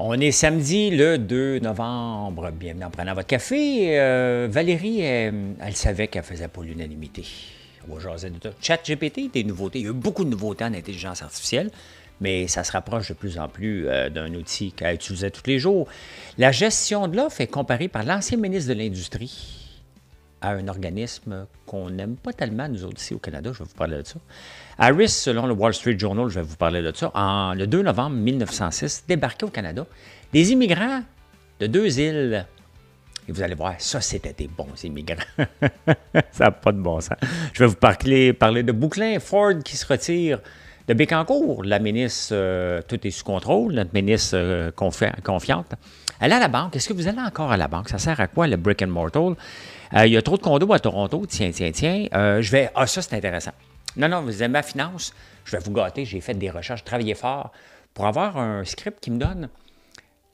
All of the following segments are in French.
On est samedi le 2 novembre. Bienvenue en prenant votre café. Euh, Valérie, euh, elle, savait qu'elle faisait pas l'unanimité. On Chat GPT, des nouveautés. Il y a eu beaucoup de nouveautés en intelligence artificielle, mais ça se rapproche de plus en plus euh, d'un outil qu'elle utilisait tous les jours. La gestion de l'offre est comparée par l'ancien ministre de l'Industrie, à un organisme qu'on n'aime pas tellement, nous autres ici au Canada. Je vais vous parler de ça. Harris, selon le Wall Street Journal, je vais vous parler de ça, en, le 2 novembre 1906, débarquait au Canada des immigrants de deux îles. Et vous allez voir, ça, c'était des bons immigrants. ça n'a pas de bon sens. Je vais vous parler, de Bouclin, Ford qui se retire de Bécancourt, la ministre, euh, tout est sous contrôle, notre ministre euh, confiante. Elle est à la banque. Est-ce que vous allez encore à la banque? Ça sert à quoi le brick and mortar? Euh, il y a trop de condos à Toronto. Tiens, tiens, tiens. Euh, je vais. Ah, ça, c'est intéressant. Non, non, vous aimez ma finance? Je vais vous gâter. J'ai fait des recherches, travaillé fort pour avoir un script qui me donne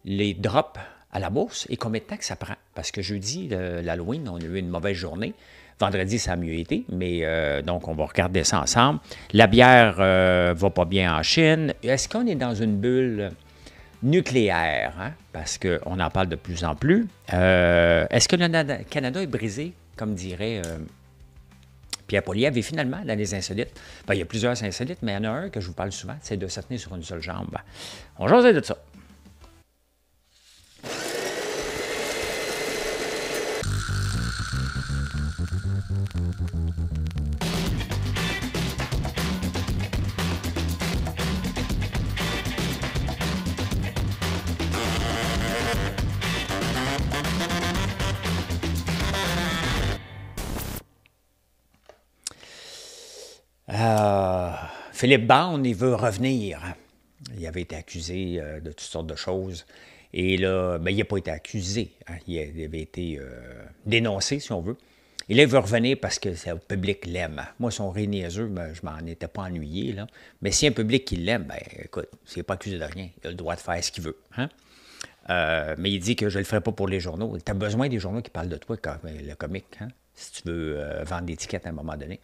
les drops à la bourse et combien de temps que ça prend. Parce que jeudi, l'Halloween, on a eu une mauvaise journée. Vendredi, ça a mieux été, mais euh, donc on va regarder ça ensemble. La bière ne va pas bien en Chine. Est-ce qu'on est dans une bulle? nucléaire, hein, parce qu'on en parle de plus en plus. Euh, est-ce que le Canada est brisé, comme dirait euh, Pierre Poliev? Et finalement, dans les insolites, ben, il y a plusieurs insolites, mais il y en a un que je vous parle souvent, c'est de se sur une seule jambe. On jase de ça. Philippe Barne, il veut revenir. Il avait été accusé euh, de toutes sortes de choses. Et là, ben, il n'a pas été accusé. Hein. Il avait été euh, dénoncé, si on veut. Et là, il veut revenir parce que le public l'aime. Moi, son ré mais ben, je m'en étais pas ennuyé. Là. Mais si un public qui l'aime, ben, écoute, n'est pas accusé de rien. Il a le droit de faire ce qu'il veut. Hein. Euh, mais il dit que je ne le ferai pas pour les journaux. Tu as besoin des journaux qui parlent de toi, comme le comique, hein, si tu veux vendre des tickets à un moment donné.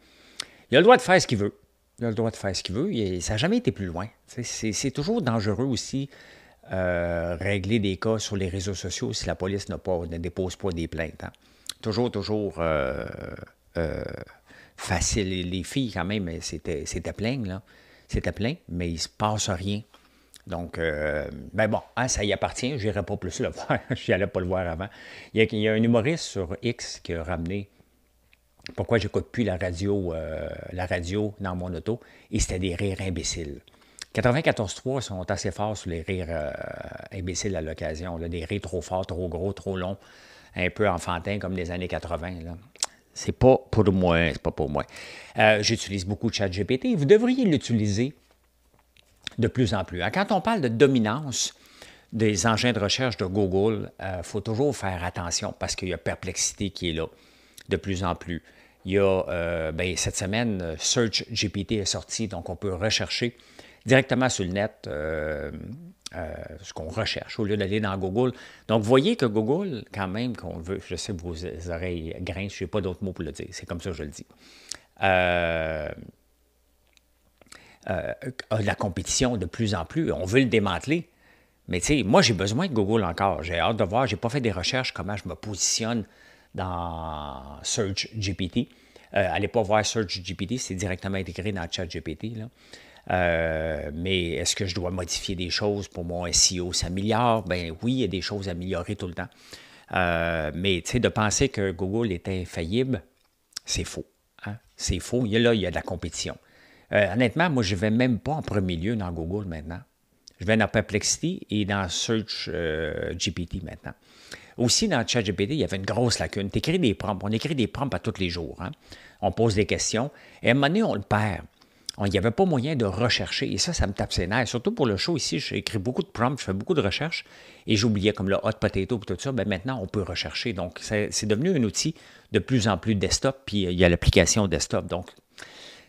Il a le droit de faire ce qu'il veut il a le droit de faire ce qu'il veut. ça n'a jamais été plus loin. C'est toujours dangereux aussi euh, régler des cas sur les réseaux sociaux si la police pas, ne dépose pas des plaintes. Hein. Toujours, toujours euh, euh, facile. Les filles, quand même, c'était plein, là. C'était plein, mais il ne se passe rien. Donc, ben bon, hein, ça y appartient. Je n'irai pas plus le voir. Je allais pas le voir avant. il y a un humoriste sur X qui a ramené pourquoi j'écoute plus la radio, euh, la radio dans mon auto, et c'était des rires imbéciles. 94.3 sont assez forts sur les rires euh, imbéciles à l'occasion, des rires trop forts, trop gros, trop longs, un peu enfantins comme les années 80. Là. C'est pas pour moi, c'est pas pour moi. Euh, j'utilise beaucoup ChatGPT. Vous devriez l'utiliser de plus en plus. Hein. Quand on parle de dominance des engins de recherche de Google, il faut toujours faire attention parce qu'il y a perplexité qui est là de plus en plus. Il y a, euh, ben, cette semaine, euh, Search GPT est sorti, donc on peut rechercher directement sur le net euh, ce qu'on recherche au lieu d'aller dans Google. Donc, vous voyez que Google, quand même, qu'on veut, je sais que vos oreilles grincent, je n'ai pas d'autres mots pour le dire, c'est comme ça que je le dis. a la compétition de plus en plus. On veut le démanteler. Mais tu sais, moi, j'ai besoin de Google encore. J'ai hâte de voir. Je n'ai pas fait des recherches comment je me positionne dans Search GPT. Euh, allez pas voir Search GPT, c'est directement intégré dans Chat GPT. Euh, mais est-ce que je dois modifier des choses pour mon SEO s'améliore? Ben oui, il y a des choses à améliorer tout le temps. Euh, mais de penser que Google est infaillible, c'est faux. Hein? C'est faux. Il y là, il y a de la compétition. Euh, honnêtement, moi, je ne vais même pas en premier lieu dans Google maintenant. Je vais dans Perplexity et dans Search GPT maintenant. Aussi, dans ChatGPT, il y avait une grosse lacune. Tu écris des prompts. On écrit des prompts à tous les jours. Hein. On pose des questions. Et à un moment donné, on le perd. Il n'y avait pas moyen de rechercher. Et ça, ça me tape ses nerfs. Surtout pour le show ici, j'ai écrit beaucoup de prompts, je fais beaucoup de recherches. Et j'oubliais comme le hot potato et tout ça. Bien, maintenant, on peut rechercher. Donc, c'est devenu un outil de plus en plus desktop. Puis, euh, il y a l'application desktop. Donc, tu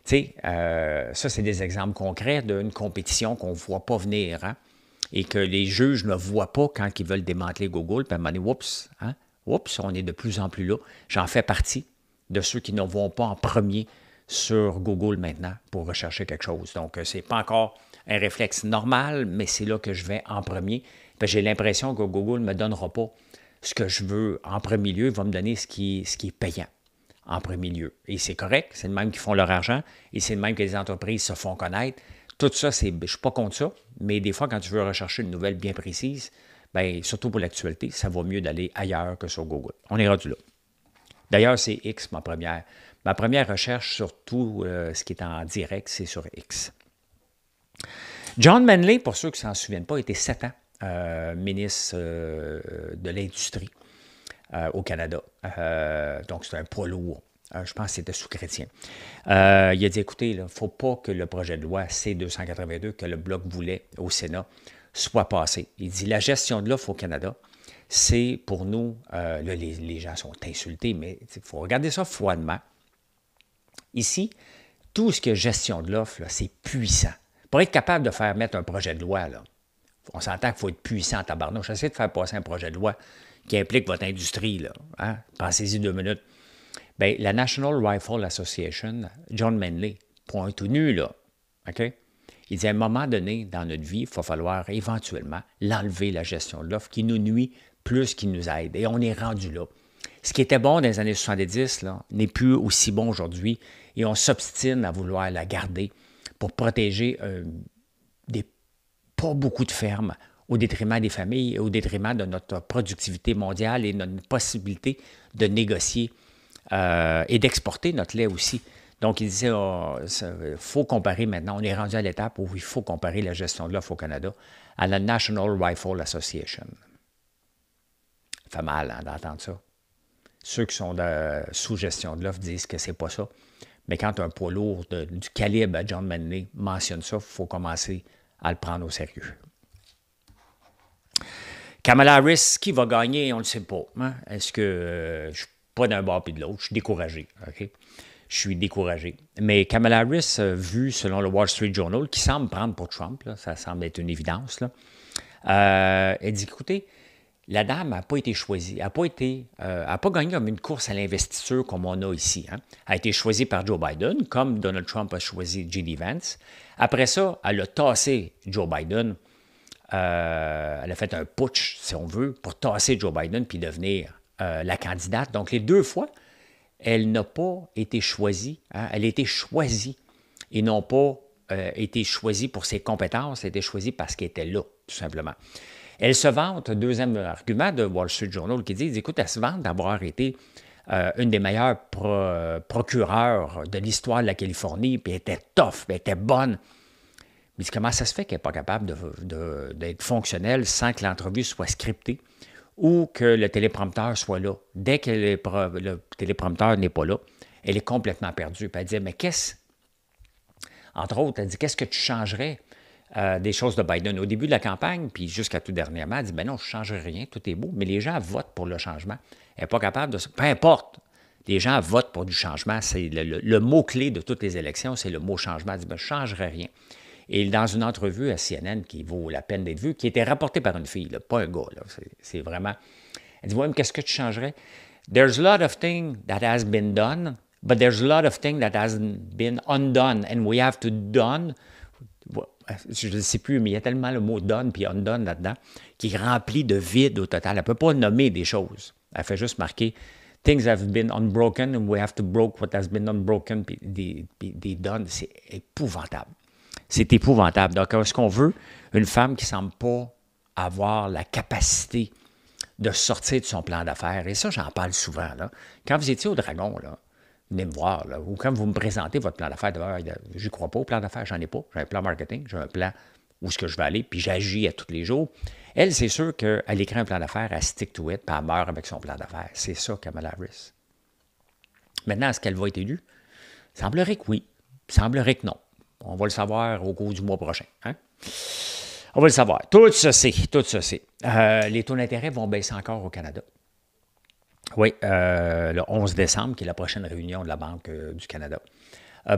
sais, euh, ça, c'est des exemples concrets d'une compétition qu'on ne voit pas venir. Hein et que les juges ne voient pas quand ils veulent démanteler Google, puis à un oups, hein, oups, on est de plus en plus là. J'en fais partie de ceux qui ne vont pas en premier sur Google maintenant pour rechercher quelque chose. Donc, euh, ce n'est pas encore un réflexe normal, mais c'est là que je vais en premier. J'ai l'impression que Google ne me donnera pas ce que je veux en premier lieu, il va me donner ce qui, ce qui est payant en premier lieu. Et c'est correct, c'est le même qui font leur argent, et c'est le même que les entreprises se font connaître, tout ça, c'est, ben, je ne suis pas contre ça, mais des fois, quand tu veux rechercher une nouvelle bien précise, ben, surtout pour l'actualité, ça vaut mieux d'aller ailleurs que sur Google. On est rendu là. D'ailleurs, c'est X, ma première. Ma première recherche sur tout euh, ce qui est en direct, c'est sur X. John Manley, pour ceux qui ne s'en souviennent pas, était sept ans euh, ministre euh, de l'Industrie au Canada. donc, c'est un poids lourd euh, je pense que c'était sous chrétien. Euh, il a dit écoutez, il ne faut pas que le projet de loi C-282 que le Bloc voulait au Sénat soit passé. Il dit la gestion de l'offre au Canada, c'est pour nous, euh, là, les, gens sont insultés, mais il faut regarder ça froidement. Ici, tout ce que gestion de l'offre, c'est puissant. Pour être capable de faire mettre un projet de loi, on s'entend qu'il faut être puissant en tabarnouche. J'essaie de faire passer un projet de loi qui implique votre industrie. Hein. Pensez-y deux minutes. Ben, la National Rifle Association, John Manley, point tout nu, là, OK? Il dit à un moment donné dans notre vie, il va falloir éventuellement l'enlever, la gestion de l'offre, qui nous nuit plus qu'il nous aide. Et on est rendu là. Ce qui était bon dans les années 70 n'est plus aussi bon aujourd'hui et on s'obstine à vouloir la garder pour protéger euh, des, pas beaucoup de fermes au détriment des familles et au détriment de notre productivité mondiale et de notre possibilité de négocier euh, et d'exporter notre lait aussi. Donc, il disait, il oh, faut comparer maintenant, on est rendu à l'étape où il faut comparer la gestion de l'offre au Canada à la National Rifle Association. Ça fait mal hein, d'entendre ça. Ceux qui sont sous gestion de l'offre disent que c'est pas ça. Mais quand un poids lourd du calibre à John Manley mentionne ça, il faut commencer à le prendre au sérieux. Kamala Harris, qui va gagner, on ne le sait pas. Hein. Est-ce que euh, pas d'un bord puis de l'autre. Je suis découragé. Je suis découragé. Mais Kamala Harris, vu selon le Wall Street Journal, qui semble prendre pour Trump, ça semble être une évidence, là, euh, elle dit écoutez, la dame n'a pas été choisie, n'a pas, été, euh, pas gagné comme une course à l'investisseur comme on a ici. Hein. Elle a été choisie par Joe Biden, comme Donald Trump a choisi J.D. Vance. Après ça, elle a tassé Joe Biden. Euh, elle a fait un putsch, si on veut, pour tasser Joe Biden puis devenir euh, la candidate. Donc, les deux fois, elle n'a pas été choisie. Hein. Elle a été choisie et non pas euh, été choisie pour ses compétences, elle a été choisie parce qu'elle était là, tout simplement. Elle se vante, deuxième argument de Wall Street Journal qui dit, écoute, elle se vante d'avoir été euh, une des meilleures procureurs de l'histoire de la Californie, puis elle était tough, puis elle était bonne. Mais comment ça se fait qu'elle n'est pas capable d'être fonctionnelle sans que l'entrevue soit scriptée? ou que le téléprompteur soit là. Dès que le, téléprompteur n'est pas là, elle est complètement perdue. Puis elle dit, mais qu'est-ce, entre autres, elle dit, qu'est-ce que tu changerais euh, des choses de Biden au début de la campagne, puis jusqu'à tout dernièrement, elle dit, ben non, je ne changerai rien, tout est beau, mais les gens votent pour le changement. Elle n'est pas capable de... Peu importe, les gens votent pour du changement. C'est le, mot-clé de toutes les élections, c'est le mot changement. Elle dit, ben, je ne changerai rien. Et dans une entrevue à CNN qui vaut la peine d'être vue, qui était rapportée par une fille, pas un gars, c'est vraiment. Elle dit Oui, qu'est-ce que tu changerais There's a lot of things that has been done, but there's a lot of things that hasn't been undone, and we have to done. Je ne sais plus, mais il y a tellement le mot done puis undone là-dedans, qui est rempli de vide au total. Elle ne peut pas nommer des choses. Elle fait juste marquer things have been unbroken and we have to broke what has been unbroken, puis des done, c'est épouvantable. C'est épouvantable. Donc, est-ce qu'on veut une femme qui ne semble pas avoir la capacité de sortir de son plan d'affaires? Et ça, j'en parle souvent. Là. Quand vous étiez au Dragon, là, venez me voir, ou quand vous me présentez votre plan d'affaires, euh, je n'y crois pas au plan d'affaires, Je n'en ai pas. J'ai un plan marketing, j'ai un plan où est-ce que je vais aller, puis j'agis à tous les jours. Elle, c'est sûr qu'elle écrit un plan d'affaires, elle stick to it, puis elle meurt avec son plan d'affaires. C'est ça, Kamala Harris. Maintenant, est-ce qu'elle va être élue? Semblerait que oui, semblerait que non. On va le savoir au cours du mois prochain. Hein? On va le savoir. Tout ceci, tout ceci. Euh, les taux d'intérêt vont baisser encore au Canada. Oui, euh, le 11 décembre, qui est la prochaine réunion de la Banque euh, du Canada.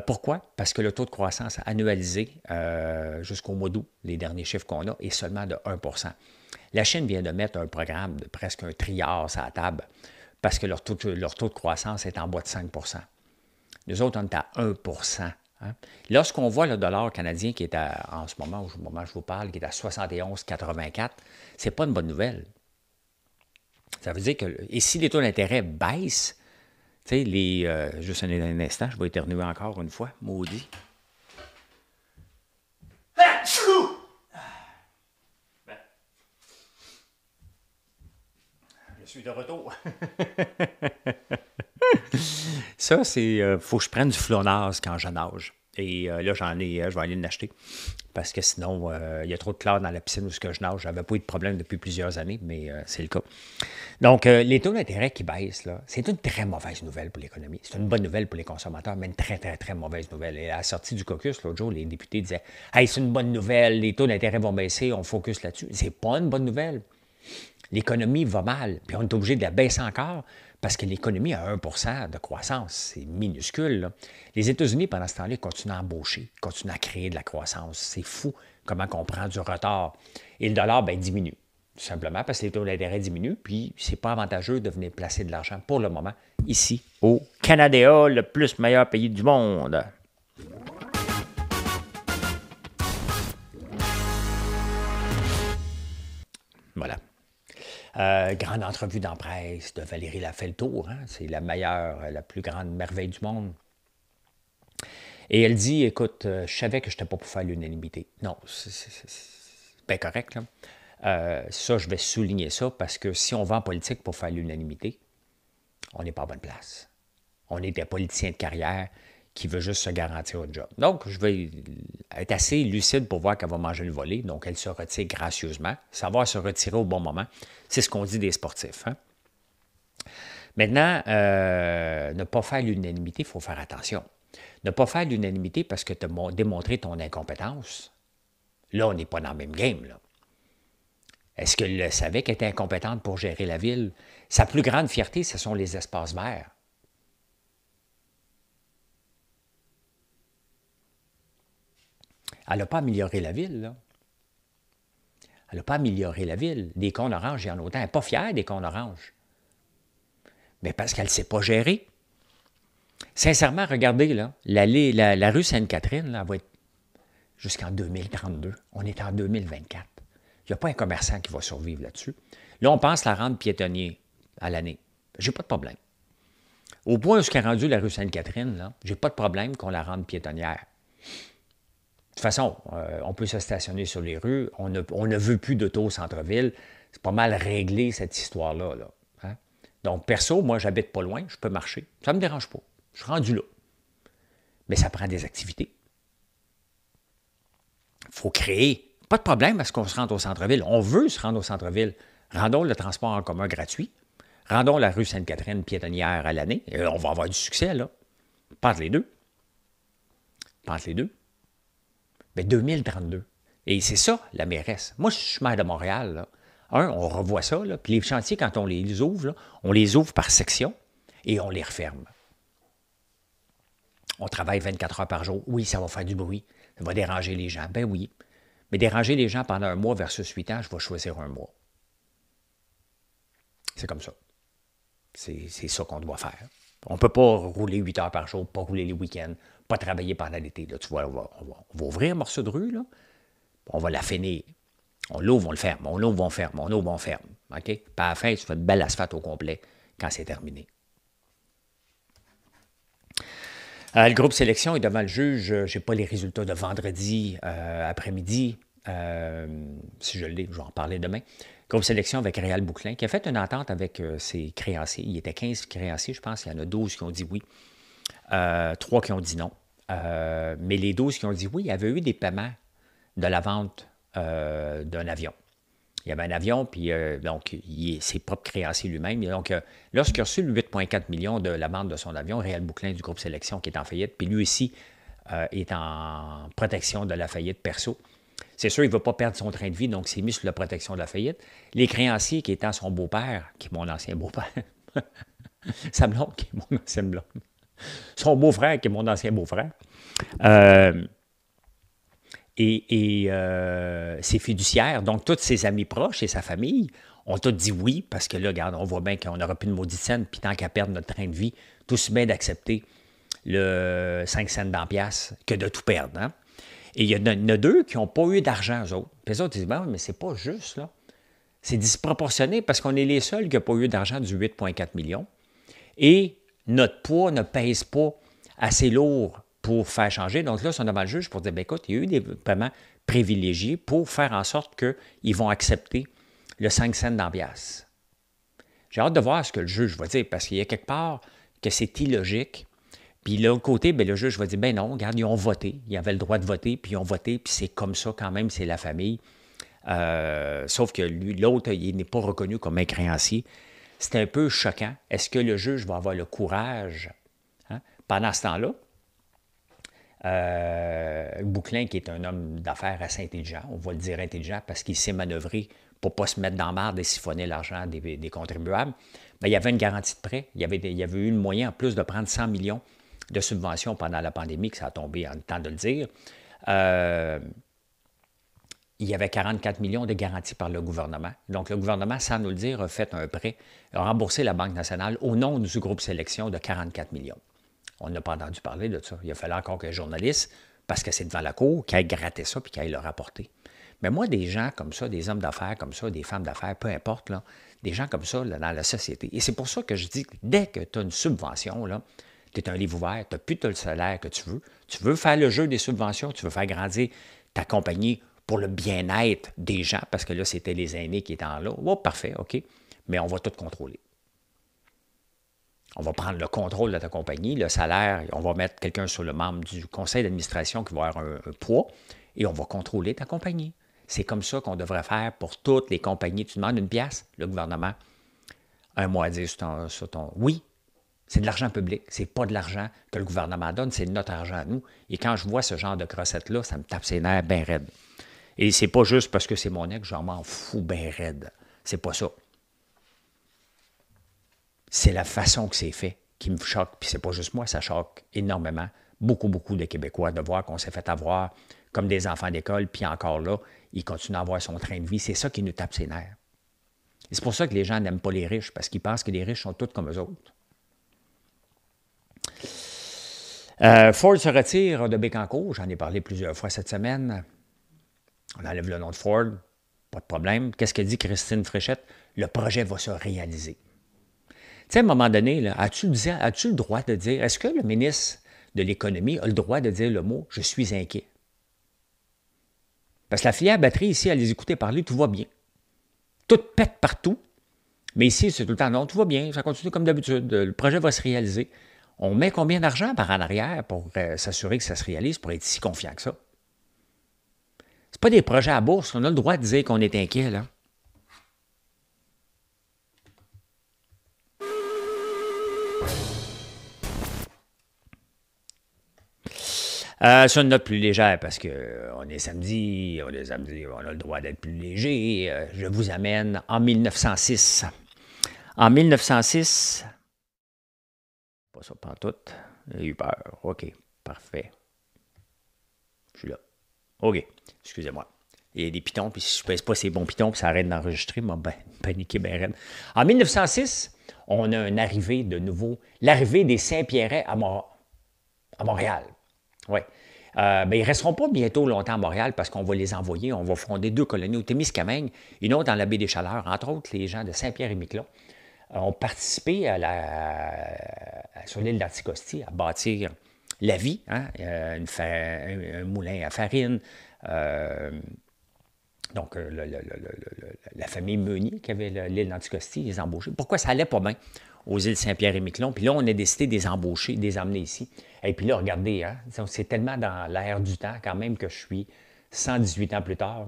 pourquoi? Parce que le taux de croissance annualisé jusqu'au mois d'août, les derniers chiffres qu'on a, est seulement de 1 La Chine vient de mettre un programme de presque un triard à la table parce que leur taux, de, leur taux de croissance est en bois de 5 Nous autres, on est à 1 Hein? Lorsqu'on voit le dollar canadien qui est à, en ce moment, au moment où je vous parle, qui est à 71,84, ce n'est pas une bonne nouvelle. Ça veut dire que, et si les taux d'intérêt baissent, tu sais, les. Euh, juste un, instant, je vais éternuer encore une fois, maudit. je suis de retour. ça, c'est. il euh, faut que je prenne du flonase quand je nage. Et euh, là, j'en ai, euh, je vais aller l'acheter. Parce que sinon, il y a trop de chlore dans la piscine où ce que je nage. J'avais pas eu de problème depuis plusieurs années, mais c'est le cas. Donc, les taux d'intérêt qui baissent, là, c'est une très mauvaise nouvelle pour l'économie. C'est une bonne nouvelle pour les consommateurs, mais une très, très, très mauvaise nouvelle. Et à la sortie du caucus, l'autre jour, les députés disaient Hey, c'est une bonne nouvelle, les taux d'intérêt vont baisser, on focus là-dessus. C'est pas une bonne nouvelle l'économie va mal, puis on est obligé de la baisser encore parce que l'économie a 1 de croissance, c'est minuscule. Les États-Unis, pendant ce temps-là, continuent à embaucher, continuent à créer de la croissance. C'est fou comment on prend du retard. Et le dollar ben, diminue, simplement parce que les taux d'intérêt diminuent, puis c'est pas avantageux de venir placer de l'argent pour le moment ici au Canada, le plus meilleur pays du monde. Voilà. Euh, grande entrevue dans presse de Valérie Lafeltour. Hein? C'est la meilleure, euh, la plus grande merveille du monde. Et elle dit Écoute, euh, je savais que je n'étais pas pour faire l'unanimité. Non, c'est bien correct. Là. ça, je vais souligner ça parce que si on va en politique pour faire l'unanimité, on n'est pas en bonne place. On est des politiciens de carrière qui veut juste se garantir un job. Donc, je vais être assez lucide pour voir qu'elle va manger le volet. Donc, elle se retire gracieusement. Savoir se retirer au bon moment, c'est ce qu'on dit des sportifs. Hein. Maintenant, euh, ne pas faire l'unanimité, il faut faire attention. Ne pas faire l'unanimité parce que tu as démontré ton incompétence. Là, on n'est pas dans le même game. Est-ce qu'elle savait qu'elle était incompétente pour gérer la ville? Sa plus grande fierté, ce sont les espaces verts. Elle n'a pas amélioré la ville, là. Elle n'a pas amélioré la ville. Des cons oranges, il y en a autant. Elle n'est pas fière des cons orange. Mais parce qu'elle ne s'est pas gérée. Sincèrement, regardez, là, la, rue Sainte-Catherine, elle va être jusqu'en 2032. On est en 2024. Il n'y a pas un commerçant qui va survivre là-dessus. Là, on pense la rendre piétonnier à l'année. J'ai pas de problème. Au point où ce qu'a rendu la rue Sainte-Catherine, je j'ai pas de problème qu'on la rende piétonnière toute façon, euh, on peut se stationner sur les rues, on ne, veut plus d'auto au centre-ville. C'est pas mal réglé, cette histoire-là. Hein? Donc, perso, moi, j'habite pas loin, je peux marcher. Ça me dérange pas. Je suis rendu là. Mais ça prend des activités. Il faut créer. Pas de problème à ce qu'on se rende au centre-ville. On veut se rendre au centre-ville. Rendons le transport en commun gratuit. Rendons la rue Sainte-Catherine piétonnière à l'année. Euh, on va avoir du succès, là. Pense les deux. Pense les deux. 2032. Et c'est ça, la mairesse. Moi, je suis maire de Montréal. Un, on revoit ça. Puis les chantiers, quand on les ouvre, on les ouvre par section et on les referme. On travaille 24 heures par jour. Oui, ça va faire du bruit. Ça va déranger les gens. Ben oui. Mais déranger les gens pendant un mois versus huit ans, je vais choisir un mois. C'est comme ça. C'est ça qu'on doit faire. On ne peut pas rouler huit heures par jour, pas rouler les week-ends, pas travailler pendant l'été. Là, tu vois, on va, ouvrir un morceau de rue, là, on va la finir. On l'ouvre, on le ferme, on l'ouvre, on ferme, on l'ouvre, on ferme. OK? Puis à la fin, tu fais une belle asphalte au complet quand c'est terminé. Euh, le groupe sélection est devant le juge. Euh, je n'ai pas les résultats de vendredi euh, après-midi. si je l'ai, je vais en parler demain. Groupe sélection avec Réal Bouclin, qui a fait une entente avec ses créanciers. Il y était 15 créanciers, je pense. Il y en a 12 qui ont dit oui, 3 qui ont dit non. Euh, mais les 12 qui ont dit oui, il y avait eu des paiements de la vente euh, d'un avion. Il y avait un avion, puis euh, donc, il est ses propres créanciers lui-même. Donc, lorsqu'il a reçu le 8,4 millions de la vente de son avion, Réal Bouclin du groupe Sélection qui est en faillite, puis lui aussi est en protection de la faillite perso. C'est sûr, il ne va pas perdre son train de vie, donc c'est mis sous la protection de la faillite. Les créanciers, qui étant son beau-père, qui est mon ancien beau-père, sa Long, qui est mon ancien blonde, son beau-frère, qui est mon ancien beau-frère. Euh, et, euh, ses fiduciaires, donc tous ses amis proches et sa famille, ont tous dit oui, parce que là, regarde, on voit bien qu'on n'aura plus de maudite scène, puis tant qu'à perdre notre train de vie, tout se met d'accepter le 5 cents dans pièce que de tout perdre. Hein. Et il y en a, deux qui n'ont pas eu d'argent, eux autres. Puis les autres, ils disent, mais c'est pas juste, là. C'est disproportionné parce qu'on est les seuls qui n'ont pas eu d'argent du 8,4 millions. Et notre poids ne pèse pas assez lourd pour faire changer. Donc là, c'est un devant le juge pour dire, ben, écoute, il y a eu des paiements privilégiés pour faire en sorte qu'ils vont accepter le 5 cents d'ambiance. J'ai hâte de voir ce que le juge va dire, parce qu'il y a quelque part que c'est illogique. Puis l'autre côté, ben, le juge va dire, ben non, regarde, ils ont voté, ils avaient le droit de voter, puis ils ont voté, puis c'est comme ça quand même, c'est la famille. Euh, sauf que l'autre, il n'est pas reconnu comme un créancier, c'est un peu choquant. Est-ce que le juge va avoir le courage? Hein? Pendant ce temps-là, euh, qui est un homme d'affaires assez intelligent, on va le dire intelligent parce qu'il s'est manœuvré pour ne pas se mettre dans marre et siphonner l'argent des, contribuables, ben, il y avait une garantie de prêt. Il y, avait, eu le moyen, en plus, de prendre 100 millions de subventions pendant la pandémie, que ça a tombé en temps de le dire. Euh, il y avait 44 millions de garanties par le gouvernement. Donc, le gouvernement, sans nous le dire, a fait un prêt, a remboursé la Banque nationale au nom du groupe Sélection de 44 millions. On n'a pas entendu parler de ça. Il a fallu encore qu'un journaliste, parce que c'est devant la cour, qui a gratté ça puis qui ait le rapporter. Mais moi, des gens comme ça, des hommes d'affaires comme ça, des femmes d'affaires, peu importe, des gens comme ça dans la société. Et c'est pour ça que je dis que dès que tu as une subvention, tu es un livre ouvert, tu n'as plus le salaire que tu veux, tu veux faire le jeu des subventions, tu veux faire grandir ta compagnie pour le bien-être des gens, parce que là, c'était les aînés qui étaient en là. Oh, parfait, OK. Mais on va tout contrôler. On va prendre le contrôle de ta compagnie, le salaire, on va mettre quelqu'un sur le membre du conseil d'administration qui va avoir un, poids et on va contrôler ta compagnie. C'est comme ça qu'on devrait faire pour toutes les compagnies. Tu demandes une pièce, le gouvernement, un mois à dire sur ton, oui, c'est de l'argent public, c'est pas de l'argent que le gouvernement donne, c'est notre argent à nous. Et quand je vois ce genre de crossette-là, ça me tape ses nerfs bien raides. Et c'est pas juste parce que c'est mon ex, j'en m'en fous bien raide. C'est pas ça. C'est la façon que c'est fait qui me choque. Puis c'est pas juste moi, ça choque énormément beaucoup, beaucoup de Québécois de voir qu'on s'est fait avoir comme des enfants d'école, puis encore là, il continuent à avoir son train de vie. C'est ça qui nous tape ses nerfs. c'est pour ça que les gens n'aiment pas les riches, parce qu'ils pensent que les riches sont tous comme eux autres. Euh, Ford se retire de Bécancourt, j'en ai parlé plusieurs fois cette semaine. On enlève le nom de Ford, pas de problème. Qu'est-ce que dit Christine Fréchette? Le projet va se réaliser. Tu sais, à un moment donné, as-tu le droit de dire, est-ce que le ministre de l'économie a le droit de dire le mot je suis inquiet? Parce que la filière batterie, ici, à les écouter parler, tout va bien. Tout pète partout. Mais ici, c'est tout le temps, non, tout va bien, ça continue comme d'habitude, le projet va se réaliser. On met combien d'argent par en arrière pour euh, s'assurer que ça se réalise, pour être si confiant que ça? pas des projets à bourse. On a le droit de dire qu'on est inquiet, là. sur une note plus légère, parce qu'on euh, est samedi, on est samedi, on a le droit d'être plus léger. Euh, je vous amène en 1906. En 1906, pas ça pas tout, j'ai eu peur. OK, parfait. Je suis là. OK. Excusez-moi. Il y a des pitons, puis si je ne pèse pas ces bons pitons, puis ça arrête d'enregistrer, m'a ben, paniqué ben En 1906, on a un arrivé de nouveau, l'arrivée des saint pierrets à, Montréal. Oui. Mais euh, ben, ils ne resteront pas bientôt longtemps à Montréal parce qu'on va les envoyer. On va fonder deux colonies au Témiscamingue, une autre dans la baie des Chaleurs. Entre autres, les gens de Saint-Pierre-et-Miquelon ont participé à la, sur l'île d'Anticosti à bâtir la vie, hein, euh, un moulin à farine, euh, donc, euh, la famille Meunier qui avait l'île d'Anticosti, les embauchés. Pourquoi ça allait pas bien aux îles Saint-Pierre et Miquelon? Puis là, on a décidé de les embaucher, de les emmener ici. Et puis là, regardez, hein, c'est tellement dans l'air du temps quand même que je suis 118 ans plus tard.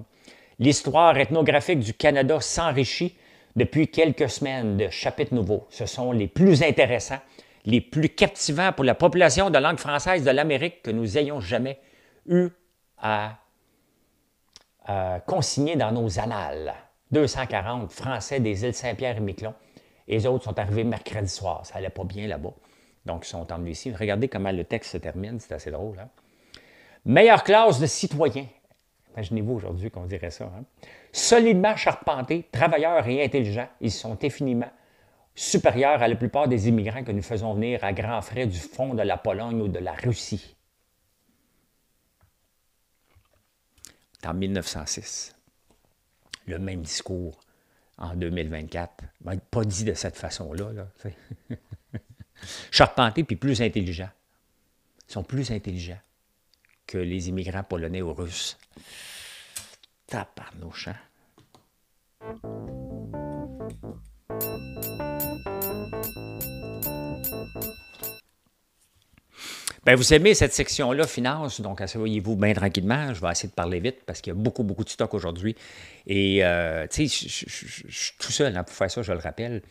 L'histoire ethnographique du Canada s'enrichit depuis quelques semaines de chapitres nouveaux. Ce sont les plus intéressants, les plus captivants pour la population de langue française de l'Amérique que nous ayons jamais eu à euh, consignés dans nos annales. 240 Français des îles Saint-Pierre et Miquelon. les autres sont arrivés mercredi soir. Ça n'allait pas bien là-bas. Donc, ils sont emmenés ici. Regardez comment le texte se termine. C'est assez drôle. Hein? Meilleure classe de citoyens. Imaginez-vous aujourd'hui qu'on dirait ça. Hein? Solidement charpentés, travailleurs et intelligents, ils sont infiniment supérieurs à la plupart des immigrants que nous faisons venir à grands frais du fond de la Pologne ou de la Russie. en 1906. Le même discours en 2024. Ben, pas dit de cette façon-là. Là, Charpentés, puis plus intelligent. Ils sont plus intelligents que les immigrants polonais ou russes. tap par nos champs. Hein? Bien, vous aimez cette section-là, finance, donc asseyez-vous bien tranquillement. Je vais essayer de parler vite parce qu'il y a beaucoup, beaucoup de stock aujourd'hui. Et, euh, tu sais, je suis tout seul hein, pour faire ça, je le rappelle.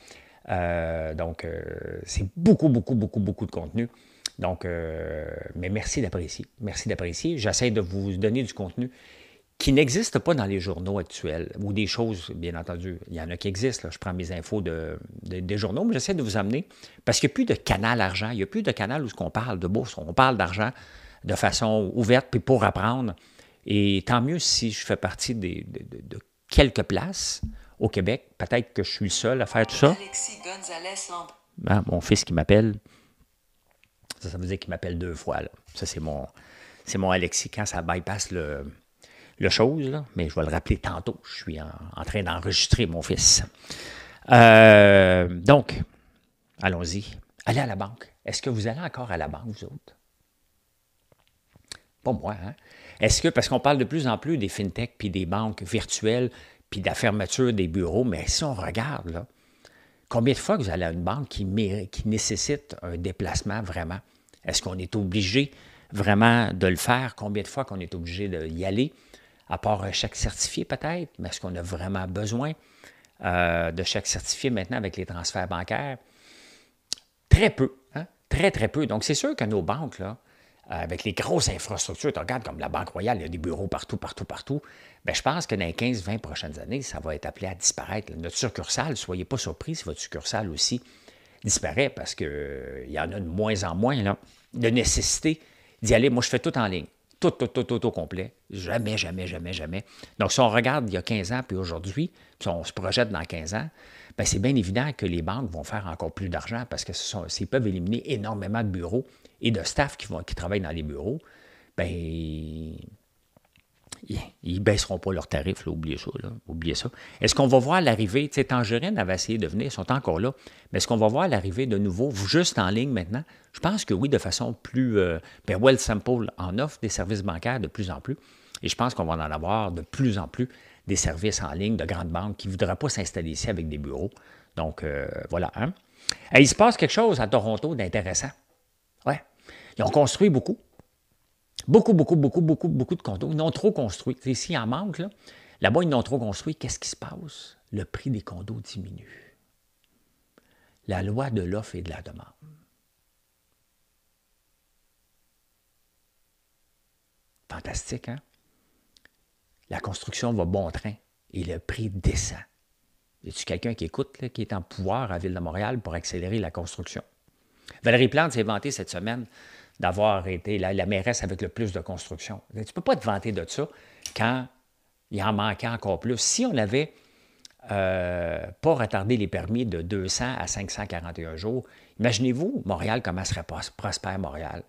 Euh, donc, euh, c'est beaucoup, beaucoup, beaucoup, beaucoup de contenu. Donc, mais merci d'apprécier. Merci d'apprécier. J'essaie de vous donner du contenu qui n'existent pas dans les journaux actuels, ou des choses, bien entendu, il y en a qui existent. Je prends mes infos de, des journaux, mais j'essaie de vous amener, parce qu'il n'y a plus de canal argent, il n'y a plus de canal où on parle de bourse, on parle d'argent de façon ouverte, puis pour apprendre. Et tant mieux si je fais partie de, quelques places au Québec, peut-être que je suis le seul à faire tout ça. Ah, mon fils qui m'appelle, ça, ça veut dire qu'il m'appelle deux fois. Ça, c'est mon, c'est mon Alexis quand ça bypass le la chose, là, mais je vais le rappeler tantôt. Je suis en, train d'enregistrer mon fils. Euh, donc, allons-y. Allez à la banque. Est-ce que vous allez encore à la banque, vous autres? Pas moi, hein. Est-ce que, parce qu'on parle de plus en plus des fintech puis des banques virtuelles, puis de la fermeture des bureaux, mais si on regarde, combien de fois vous allez à une banque qui, qui nécessite un déplacement vraiment? Est-ce qu'on est obligé vraiment de le faire? Combien de fois qu'on est obligé d'y aller? à part un chèque certifié peut-être, mais est-ce qu'on a vraiment besoin euh, de chèques certifié maintenant avec les transferts bancaires? Très peu, hein, très, très peu. Donc, c'est sûr que nos banques, là, euh, avec les grosses infrastructures, tu regardes comme la Banque Royale, il y a des bureaux partout, partout, partout. Bien, je pense que dans les 15-20 prochaines années, ça va être appelé à disparaître. Notre succursale, soyez pas surpris si votre succursale aussi disparaît parce qu'il euh, y en a de moins en moins de nécessité d'y aller. Moi, je fais tout en ligne tout, tout, tout, tout au complet. Jamais, jamais, jamais, jamais. Donc, si on regarde il y a 15 ans, puis aujourd'hui, si on se projette dans 15 ans, bien, c'est bien évident que les banques vont faire encore plus d'argent parce que peuvent éliminer énormément de bureaux et de staff qui, vont, qui travaillent dans les bureaux, bien, ils ne baisseront pas leurs tarifs, là, oubliez ça. oubliez ça. Est-ce qu'on va voir l'arrivée, tu sais, Tangerine avait essayé de venir, ils sont encore là, mais est-ce qu'on va voir l'arrivée de nouveau, juste en ligne maintenant? Je pense que oui, de façon plus... Euh, bien, Well en offre des services bancaires de plus en plus, et je pense qu'on va en avoir de plus en plus des services en ligne de grandes banques qui ne voudraient pas s'installer ici avec des bureaux. Donc, euh, voilà. Hein. il se passe quelque chose à Toronto d'intéressant. Ouais. Ils ont construit beaucoup. Beaucoup, beaucoup, beaucoup, beaucoup, beaucoup de condos. Ils n'ont trop construit. S'il si en manque, là, là-bas, ils n'ont trop construit. Qu'est-ce qui se passe? Le prix des condos diminue. La loi de l'offre et de la demande. Fantastique, hein? La construction va bon train et le prix descend. es tu quelqu'un qui écoute, qui est en pouvoir à Ville de Montréal pour accélérer la construction? Valérie Plante s'est vantée cette semaine d'avoir été la, mairesse avec le plus de construction. Tu ne peux pas te vanter de ça quand il en manquait encore plus. Si on n'avait euh, pas retardé les permis de 200 à 541 jours, imaginez-vous Montréal, comment serait prospère Montréal.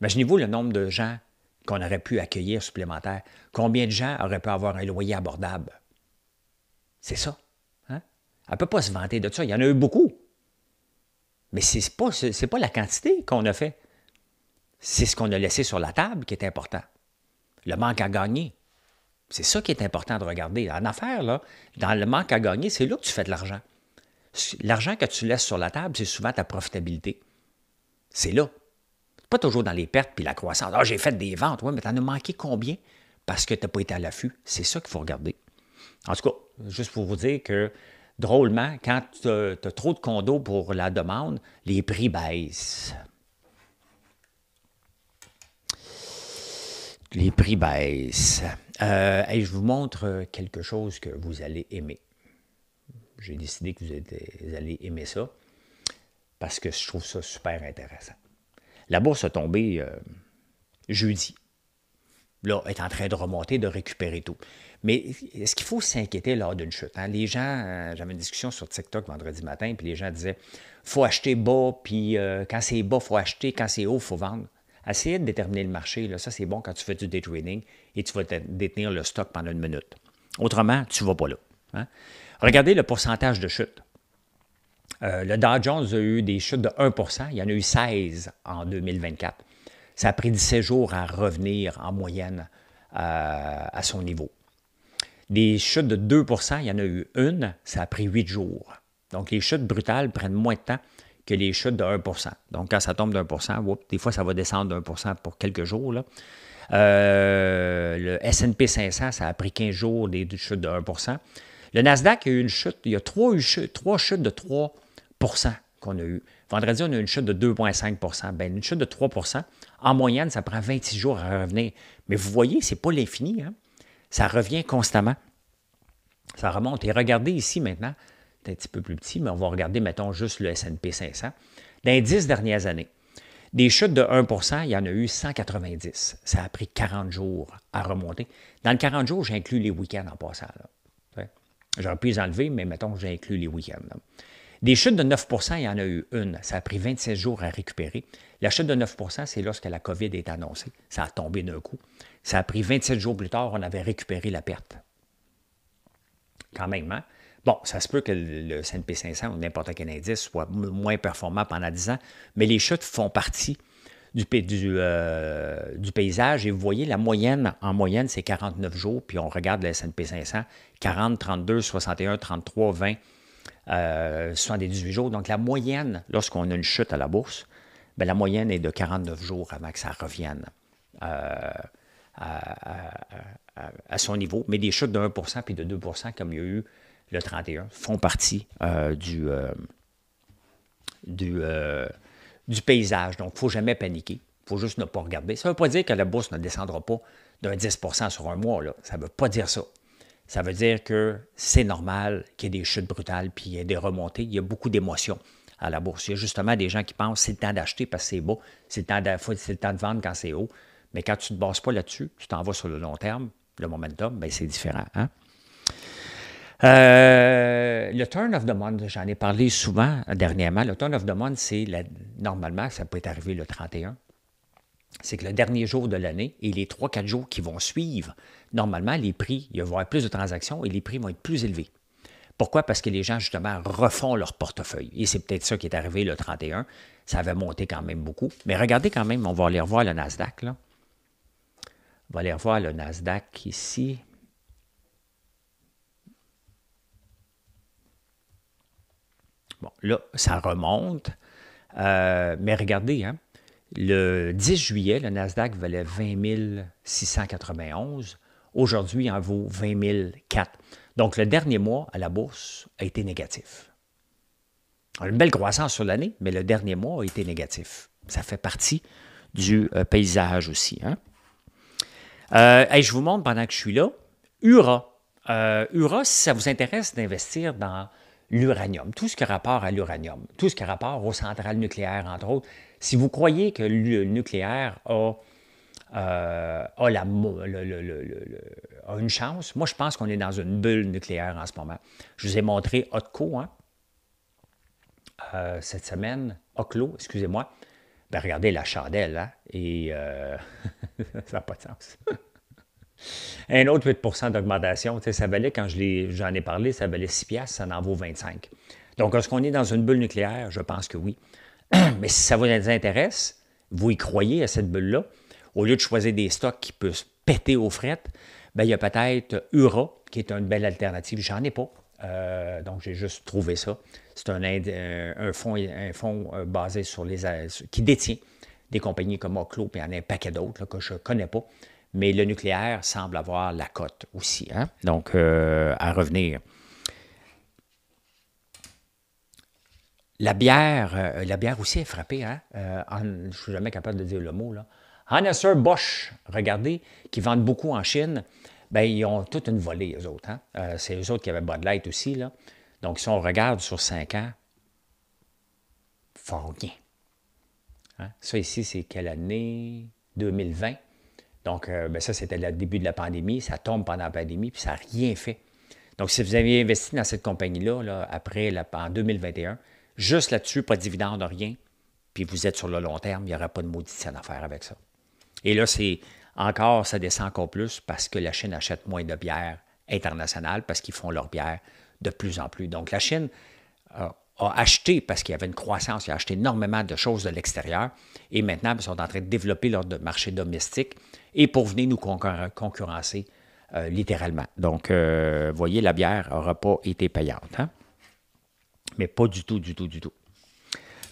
Imaginez-vous le nombre de gens qu'on aurait pu accueillir supplémentaires. Combien de gens auraient pu avoir un loyer abordable? C'est ça. On hein? Elle ne peut pas se vanter de ça. Il y en a eu beaucoup. Mais ce n'est pas, pas la quantité qu'on a fait. C'est ce qu'on a laissé sur la table qui est important. Le manque à gagner. C'est ça qui est important de regarder. En affaire, là, dans le manque à gagner, c'est là que tu fais de l'argent. L'argent que tu laisses sur la table, c'est souvent ta profitabilité. C'est là. Pas toujours dans les pertes puis la croissance. Ah, j'ai fait des ventes, oui, mais en as manqué combien? Parce que tu n'as pas été à l'affût. C'est ça qu'il faut regarder. En tout cas, juste pour vous dire que drôlement, quand tu as, trop de condos pour la demande, les prix baissent. Les prix baissent. et euh, je vous montre euh, quelque chose que vous allez aimer. J'ai décidé que euh, vous, allez aimer ça parce que je trouve ça super intéressant. La bourse a tombé jeudi là, est en train de remonter, de récupérer tout. Mais est-ce qu'il faut s'inquiéter lors d'une chute? Hein? Les gens, euh, j'avais une discussion sur TikTok vendredi matin, puis les gens disaient faut acheter bas, puis euh, quand c'est bas, faut acheter, quand c'est haut, faut vendre. Essayez de déterminer le marché. Ça, c'est bon quand tu fais du day trading et tu vas détenir le stock pendant une minute. Autrement, tu ne vas pas là. Hein? Regardez le pourcentage de chute. Euh, le Dow Jones a eu des chutes de 1 Il y en a eu 16 en 2024. Ça a pris 17 jours à revenir en moyenne euh, à son niveau. Des chutes de 2 il y en a eu une, ça a pris 8 jours. Donc, les chutes brutales prennent moins de temps que les chutes de 1 Donc, quand ça tombe de 1 des fois, ça va descendre de 1 pour quelques jours. Euh, le S&P 500, ça a pris 15 jours des chutes de 1 Le Nasdaq a eu une chute, il y a trois, trois chutes de 3 qu'on a eu. Vendredi, on a eu une chute de 2,5 Bien, une chute de 3 En moyenne, ça prend 26 jours à revenir. Mais vous voyez, ce n'est pas l'infini. Hein. Ça revient constamment. Ça remonte. Et regardez ici maintenant, c'est un petit peu plus petit, mais on va regarder, mettons, juste le SP 500. Dans les 10 dernières années, des chutes de 1 il y en a eu 190. Ça a pris 40 jours à remonter. Dans les 40 jours, j'inclus les week-ends en passant. J'aurais pu les enlever, mais mettons, inclus les week-ends. Des chutes de 9 il y en a eu une. Ça a pris 27 jours à récupérer. La chute de 9 c'est lorsque la COVID est annoncée. Ça a tombé d'un coup. Ça a pris 27 jours plus tard, on avait récupéré la perte. Quand même, hein? Bon, ça se peut que le S&P 500 ou n'importe quel indice soit moins performant pendant 10 ans, mais les chutes font partie du, euh, du paysage. Et vous voyez, la moyenne, en moyenne, c'est 49 jours. Puis on regarde le S&P 500, 40, 32, 61, 33, 20, euh, des 18 jours. Donc, la moyenne, lorsqu'on a une chute à la bourse, ben, la moyenne est de 49 jours avant que ça revienne euh, à, son niveau. Mais des chutes de 1 puis de 2 comme il y a eu le 31, font partie euh, du, du, paysage. Donc, il ne faut jamais paniquer. Il faut juste ne pas regarder. Ça ne veut pas dire que la bourse ne descendra pas d'un 10 sur un mois. Ça ne veut pas dire ça ça veut dire que c'est normal qu'il y ait des chutes brutales, puis ait des remontées. Il y a beaucoup d'émotions à la bourse. Il y a justement des gens qui pensent c'est le temps d'acheter parce que c'est beau, c'est le, temps de, le temps de vendre quand c'est haut. Mais quand tu ne te bases pas là-dessus, tu t'en vas sur le long terme, le momentum, ben c'est différent. Hein? Euh, le turn of the month, j'en ai parlé souvent dernièrement. Le turn of the month, c'est normalement, ça peut être arrivé le 31. C'est que le dernier jour de l'année et les 3-4 jours qui vont suivre normalement, les prix, il va y avoir plus de transactions et les prix vont être plus élevés. Pourquoi? Parce que les gens, justement, refont leur portefeuille. Et c'est peut-être ça qui est arrivé le 31. Ça avait monté quand même beaucoup. Mais regardez quand même, on va aller revoir le Nasdaq. On va aller revoir le Nasdaq ici. Bon, là, ça remonte. Euh, mais regardez, hein, le 10 juillet, le Nasdaq valait 20 691. Aujourd'hui, en vaut 20 004. Donc, le dernier mois à la bourse a été négatif. Une belle croissance sur l'année, mais le dernier mois a été négatif. Ça fait partie du euh, paysage aussi. Hein? Euh, je vous montre pendant que je suis là, URA. Euh, URA, si ça vous intéresse d'investir dans l'uranium, tout ce qui a rapport à l'uranium, tout ce qui a rapport aux centrales nucléaires, entre autres, si vous croyez que le nucléaire a euh, a le, le, une chance. Moi, je pense qu'on est dans une bulle nucléaire en ce moment. Je vous ai montré Otco hein, euh, cette semaine, Oclo, excusez-moi. Ben, regardez la chandelle, hein, et euh, ça n'a pas de sens. Un autre 8 d'augmentation, ça valait, quand j'en ai parlé, ça valait 6 piastres, ça en vaut 25. Donc, est-ce qu'on est dans une bulle nucléaire? Je pense que oui. Mais si ça vous intéresse, vous y croyez à cette bulle-là, au lieu de choisir des stocks qui peuvent se péter aux frettes, ben, il y a peut-être Ura, qui est une belle alternative. J'en ai pas. Euh, donc, j'ai juste trouvé ça. C'est un, un, fonds, euh, un fond euh, basé sur les. qui détient des compagnies comme Oclo, et il en a un paquet d'autres que je ne connais pas. Mais le nucléaire semble avoir la cote aussi. Hein. Donc, à revenir. La bière, la bière aussi est frappée. Hein? je ne suis jamais capable de dire le mot. Là. Hannesser Bosch, regardez, qui vendent beaucoup en Chine, ben, ils ont toute une volée, eux autres. Hein. Euh, c'est eux autres qui avaient Bud Light aussi. Là. Donc, si on regarde sur 5 ans, ne rien. Hein? Ça ici, c'est quelle année? 2020. Donc, euh, ben, ça, c'était le début de la pandémie. Ça tombe pendant la pandémie, puis ça n'a rien fait. Donc, si vous aviez investi dans cette compagnie-là, là, après, la, en 2021, juste là-dessus, pas de dividende, rien, puis vous êtes sur le long terme, il n'y aura pas de mauditien à faire avec ça. Et là, c'est encore, ça descend encore plus parce que la Chine achète moins de bières internationales parce qu'ils font leur bière de plus en plus. Donc, la Chine euh, a, acheté parce qu'il y avait une croissance, il a acheté énormément de choses de l'extérieur et maintenant, ils sont en train de développer leur marché domestique et pour venir nous concurrencer euh, littéralement. Donc, vous euh, voyez, la bière n'aura pas été payante. Hein. Mais pas du tout, du tout, du tout.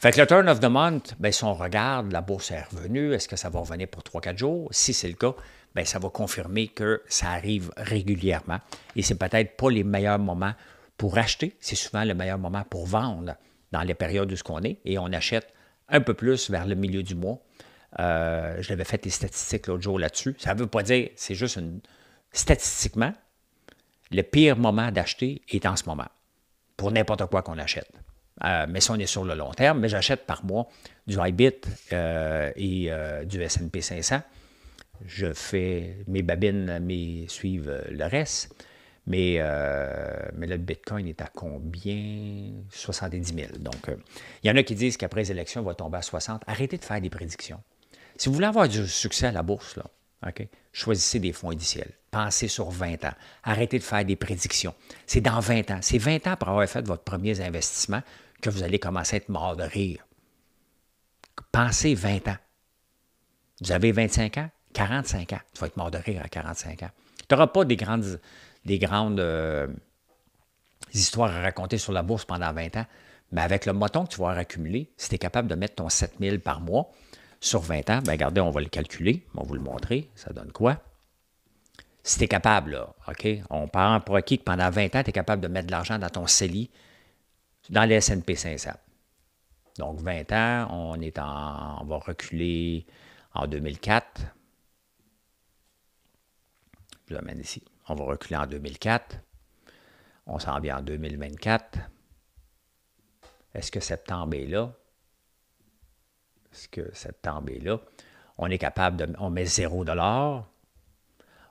Fait que le turn of the month, ben, si on regarde, la bourse est revenue, est-ce que ça va revenir pour 3-4 jours? Si c'est le cas, ben, ça va confirmer que ça arrive régulièrement et c'est peut-être pas les meilleurs moments pour acheter, c'est souvent le meilleur moment pour vendre dans les périodes où ce qu'on est et on achète un peu plus vers le milieu du mois. Euh, je l'avais fait des statistiques l'autre jour là-dessus. Ça ne veut pas dire, c'est juste Statistiquement, le pire moment d'acheter est en ce moment, pour n'importe quoi qu'on achète. Euh, mais si on est sur le long terme, mais j'achète par mois du iBit euh, et euh, du S&P 500. Je fais mes babines, suivent le reste. Mais, mais le Bitcoin est à combien? 70 000. Donc, il y en a qui disent qu'après les élections, il va tomber à 60. Arrêtez de faire des prédictions. Si vous voulez avoir du succès à la bourse, là, choisissez des fonds indiciels. Pensez sur 20 ans. Arrêtez de faire des prédictions. C'est dans 20 ans. C'est 20 ans pour avoir fait votre premier investissement que vous allez commencer à être mort de rire. Pensez 20 ans. Vous avez 25 ans, 45 ans. Tu vas être mort de rire à 45 ans. Tu n'auras pas des grandes, euh, histoires à raconter sur la bourse pendant 20 ans, mais avec le moton que tu vas avoir accumulé, si tu es capable de mettre ton 7000 par mois sur 20 ans, ben, regardez, on va le calculer, on va vous le montrer, ça donne quoi? Si tu es capable, OK? On part pour acquis que pendant 20 ans, tu es capable de mettre de l'argent dans ton CELI dans les S&P 500. Donc, 20 ans, on, est en, on va reculer en 2004. Je l'amène ici. On va reculer en 2004. On s'en vient en 2024. Est-ce que septembre est là? Est-ce que septembre est là? On est capable de... On met 0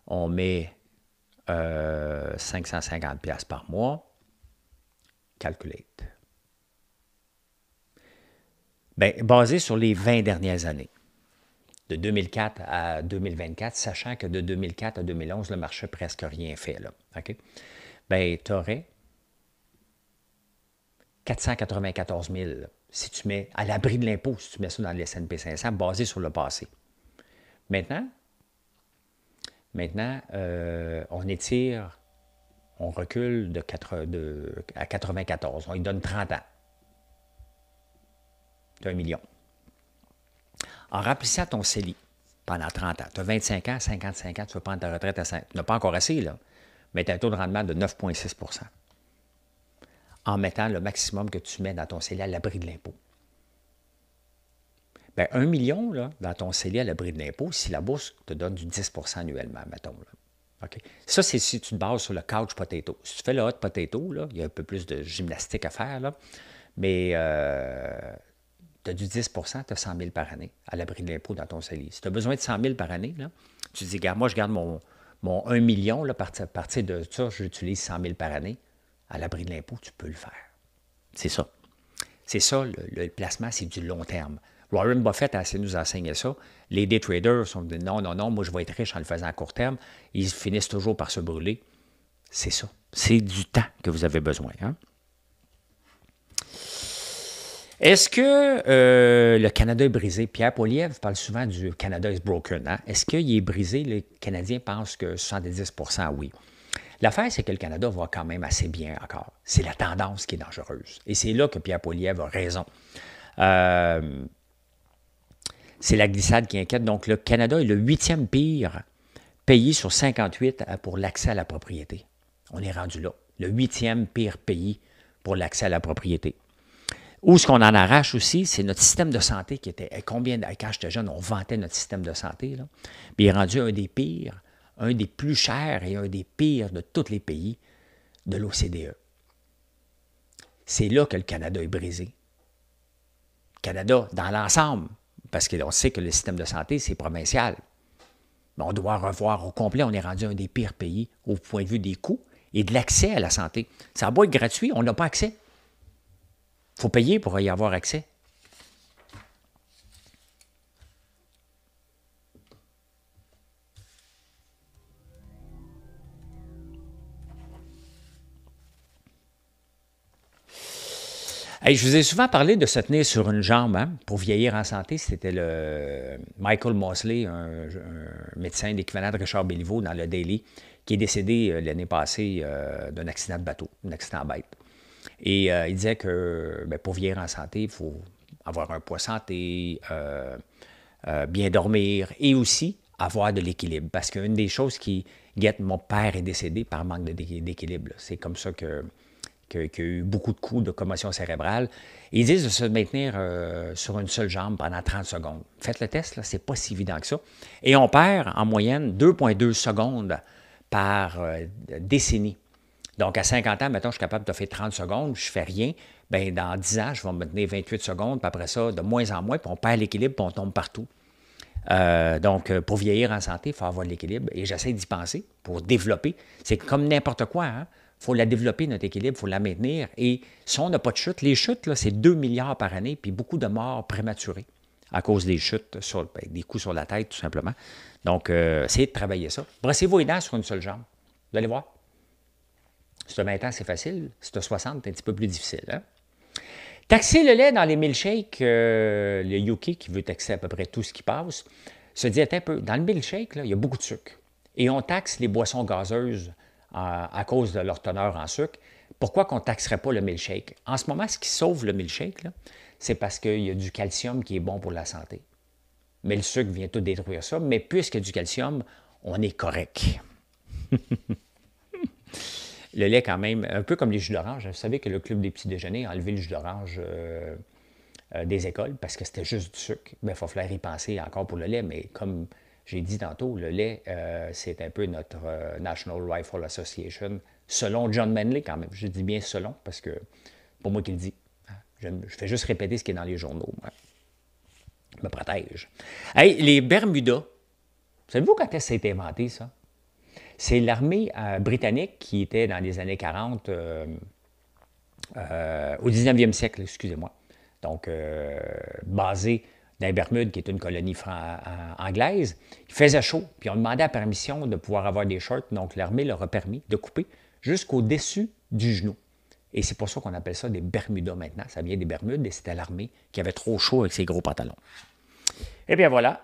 On met 550 euh, par mois. Calculate. Bien, basé sur les 20 dernières années, de 2004 à 2024, sachant que de 2004 à 2011, le marché presque rien fait. Là. OK? Bien, tu aurais 494 000 si tu mets à l'abri de l'impôt, si tu mets ça dans le S&P 500, basé sur le passé. Maintenant, maintenant euh, on étire on recule de, à 94. On lui donne 30 ans. Tu as un million. En remplissant ton CELI pendant 30 ans, tu as 25 ans, 55 ans, tu vas prendre ta retraite à 5 Tu n'as pas encore assez, là, mais tu as un taux de rendement de 9,6 en mettant le maximum que tu mets dans ton CELI à l'abri de l'impôt. Bien, un million là, dans ton CELI à l'abri de l'impôt, si la bourse te donne du 10 annuellement, mettons. Là. Ça, c'est si tu te bases sur le couch potato. Si tu fais le hot potato, là, il y a un peu plus de gymnastique à faire, mais euh, tu as du 10 tu as 100 000 par année à l'abri de l'impôt dans ton salaire. Si tu as besoin de 100 000 par année, là, tu dis, moi, je garde mon, mon 1 million, là, à partir de ça, j'utilise 100 000 par année à l'abri de l'impôt, tu peux le faire. C'est ça. C'est ça, le, placement, c'est du long terme. Warren Buffett a hein, assez nous enseigné ça. Les day traders sont dit non, non, non, moi je vais être riche en le faisant à court terme. Ils finissent toujours par se brûler. C'est ça. C'est du temps que vous avez besoin. Hein. Est-ce que euh, le Canada est brisé? Pierre Poliev parle souvent du Canada is broken. Hein? Est-ce qu'il est brisé? Les Canadiens pensent que 70 oui. L'affaire, c'est que le Canada va quand même assez bien encore. C'est la tendance qui est dangereuse. Et c'est là que Pierre Poliev a raison. Euh, c'est la glissade qui inquiète. Donc, le Canada est le huitième pire pays sur 58 euh, pour l'accès à la propriété. On est rendu là. Le huitième pire pays pour l'accès à la propriété. Ou ce qu'on en arrache aussi, c'est notre système de santé qui était. Eh, combien, quand j'étais jeune, on vantait notre système de santé. Là. Puis il est rendu un des pires, un des plus chers et un des pires de tous les pays de l'OCDE. C'est là que le Canada est brisé. Canada, dans l'ensemble, parce qu'on sait que le système de santé, c'est provincial. Mais on doit revoir au complet. On est rendu un des pires pays au point de vue des coûts et de l'accès à la santé. Ça va être gratuit, on n'a pas accès. Il faut payer pour y avoir accès. je vous ai souvent parlé de se tenir sur une jambe hein, pour vieillir en santé. C'était le Michael Mosley, un, médecin d'équivalent de Richard Béliveau dans le Daily, qui est décédé euh, l'année passée euh, d'un accident de bateau, un accident bête. Et euh, il disait que ben, pour vieillir en santé, il faut avoir un poids santé, bien dormir et aussi avoir de l'équilibre. Parce qu'une des choses qui guette mon père est décédé par manque d'équilibre. C'est comme ça que qui, a eu beaucoup de coups de commotion cérébrale. Ils disent de se maintenir euh, sur une seule jambe pendant 30 secondes. Faites le test, c'est pas si évident que ça. Et on perd en moyenne 2,2 secondes par euh, décennie. Donc, à 50 ans, mettons, je suis capable de faire 30 secondes, je fais rien. Ben, dans 10 ans, je vais me tenir 28 secondes, puis après ça, de moins en moins, puis on perd l'équilibre, puis on tombe partout. Euh, donc, pour vieillir en santé, il faut avoir l'équilibre. Et j'essaie d'y penser pour développer. C'est comme n'importe quoi. Hein? faut la développer, notre équilibre, il faut la maintenir. Et si on n'a pas de chute, les chutes, là, c'est 2 milliards par année, puis beaucoup de morts prématurées à cause des chutes, sur, ben, des coups sur la tête, tout simplement. Donc, euh, essayez de travailler ça. brassez vous les dents sur une seule jambe. Vous allez voir. Si tu as 20 ans, c'est facile. Si tu as 60, c'est un petit peu plus difficile. Hein. Taxer le lait dans les milkshakes, euh, le UK qui veut taxer à peu près tout ce qui passe, se dit un peu, dans le milkshake, là, il y a beaucoup de sucre. Et on taxe les boissons gazeuses euh, à cause de leur teneur en sucre, pourquoi qu'on ne taxerait pas le milkshake? En ce moment, ce qui sauve le milkshake, c'est parce qu'il y a du calcium qui est bon pour la santé. Mais le sucre vient tout détruire ça. Mais puisqu'il y a du calcium, on est correct. le lait, quand même, un peu comme les jus d'orange. Vous savez que le club des petits déjeuners a enlevé le jus d'orange euh, euh, des écoles parce que c'était juste du sucre. il ben, faut falloir y penser encore pour le lait, mais comme j'ai dit tantôt, le lait, euh, c'est un peu notre euh, National Rifle Association, selon John Manley quand même. Je dis bien selon parce que pour moi qui le dit. Hein, je, fais juste répéter ce qui est dans les journaux. Moi. me protège. Hey, les Bermudas, savez-vous quand est-ce que ça a inventé, ça? C'est l'armée euh, britannique qui était dans les années 40, au 19e siècle, excusez-moi, donc basée dans les Bermudes, qui est une colonie euh, anglaise. Il faisait chaud, puis on demandait la permission de pouvoir avoir des shorts, donc l'armée leur a permis de couper jusqu'au-dessus du genou. Et c'est pour ça qu'on appelle ça des Bermudas maintenant. Ça vient des Bermudes et c'était l'armée qui avait trop chaud avec ses gros pantalons. Et eh bien voilà.